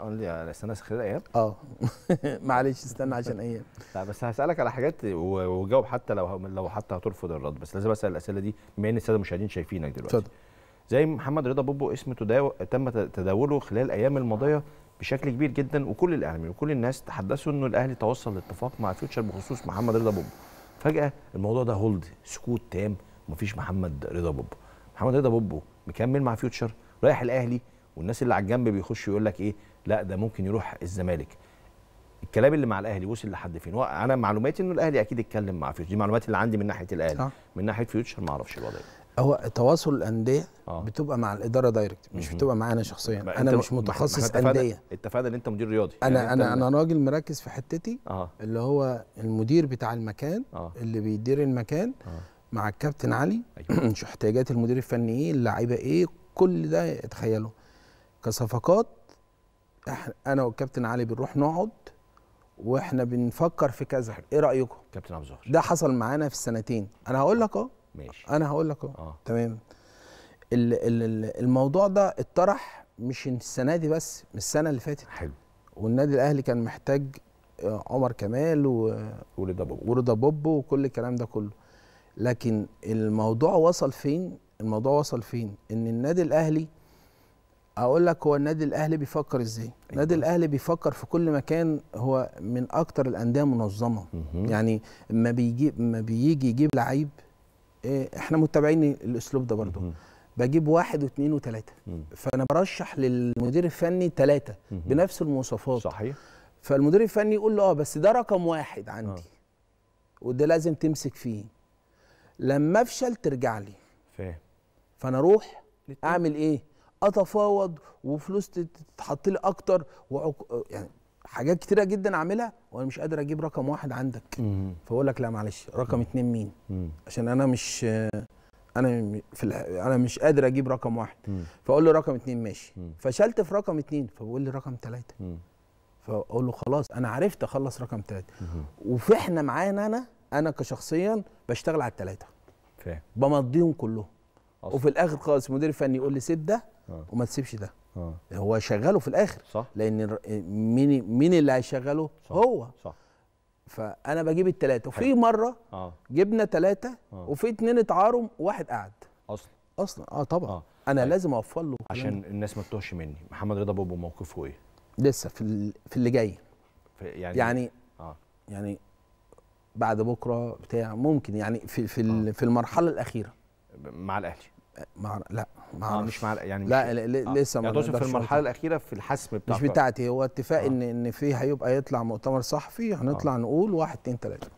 اونلي يعني استنى خلال ايام اه معلش استنى عشان ايام لا بس هسالك على حاجات وجاوب حتى لو لو حتى هترفض الرد بس لازم اسال الاسئله دي بما ان الساده المشاهدين شايفينك دلوقتي اتفضل زي محمد رضا بوبو اسم تداو... تم تداوله خلال الايام الماضيه بشكل كبير جدا وكل الاعلاميين وكل الناس تحدثوا انه الاهلي توصل لاتفاق مع فيوتشر بخصوص محمد رضا بوبو فجاه الموضوع ده هولد سكوت تام ومفيش محمد رضا بوبو محمد رضا بوبو مكمل مع فيوتشر رايح الاهلي والناس اللي على الجنب بيخشوا يقول لك ايه لا ده ممكن يروح الزمالك الكلام اللي مع الاهلي وصل لحد فين انا معلوماتي انه الاهلي اكيد اتكلم مع فيوتشر دي معلومات اللي عندي من ناحيه الاهلي آه. من ناحيه فيوتشر ما اعرفش الوضع هو تواصل الانديه آه. بتبقى مع الاداره دايركت مش مم. بتبقى معايا انا شخصيا انا مش متخصص انديه اتفقنا ان انت مدير رياضي انا يعني انا انا راجل مركز في حتتي آه. اللي هو المدير بتاع المكان آه. اللي بيدير المكان آه. مع الكابتن علي أيوه. احتياجات المدير الفني ايه اللعيبه ايه كل ده اتخيله كصفقات انا والكابتن علي بنروح نقعد واحنا بنفكر في كذا ايه رايكم كابتن عبد الظاهر ده حصل معانا في السنتين انا هقول لك اه ماشي انا هقول لك اه تمام الموضوع ده اتطرح مش السنه دي بس من السنه اللي فاتت حلو والنادي الاهلي كان محتاج آه، عمر كمال و... ورضا بوبو ورضا بوبو وكل الكلام ده كله لكن الموضوع وصل فين الموضوع وصل فين ان النادي الاهلي اقول لك هو النادي الاهلي بيفكر ازاي أيوة. النادي الاهلي بيفكر في كل مكان هو من اكتر الانديه منظمه يعني ما بيجيب ما بيجي يجيب لعيب إيه، احنا متابعين الاسلوب ده برضو بجيب واحد واثنين وثلاثه فانا برشح للمدير الفني ثلاثه بنفس المواصفات صحيح فالمدير الفني يقول له اه بس ده رقم واحد عندي آه. وده لازم تمسك فيه لما افشل ترجع لي فاهم فانا اروح اعمل ايه اتفاوض وفلوس تتحط لي اكتر وعك... يعني حاجات كتيره جدا اعملها وانا مش قادر اجيب رقم واحد عندك فاقول لك لا معلش رقم اتنين مين عشان انا مش انا في الح... انا مش قادر اجيب رقم واحد فاقول له رقم اتنين ماشي فشلت في رقم اتنين فبقول لي رقم تلاته فاقول له خلاص انا عرفت اخلص رقم تلاته وفي احنا معانا انا انا كشخصيا بشتغل على التلاته فاهم بمضيهم كلهم أصلاً. وفي الاخر خالص المدير الفني يقول لي سيب ده آه. وما تسيبش ده آه. هو شغله في الاخر صح لان مين مين اللي هيشغله هو صح فانا بجيب الثلاثه وفي مره آه. جبنا ثلاثه آه. وفي اتنين اتعاروا وواحد قعد اصلا اصلا اه طبعا آه. انا طيب. لازم اوفر له عشان الناس ما تتوهش مني محمد رضا بوبو موقفه ايه لسه في في اللي جاي في يعني يعني آه. يعني بعد بكره بتاع ممكن يعني في في آه. في المرحله الاخيره مع الاهلي مع لا مع آه مش مع يعني مش لا, آه. لسه ما يعني في المرحله الاخيره في الحسم بتاع مش بتاعتي هو اتفاق آه. ان ان في هيبقى يطلع مؤتمر صحفي هنطلع آه. نقول واحد اتنين تلاته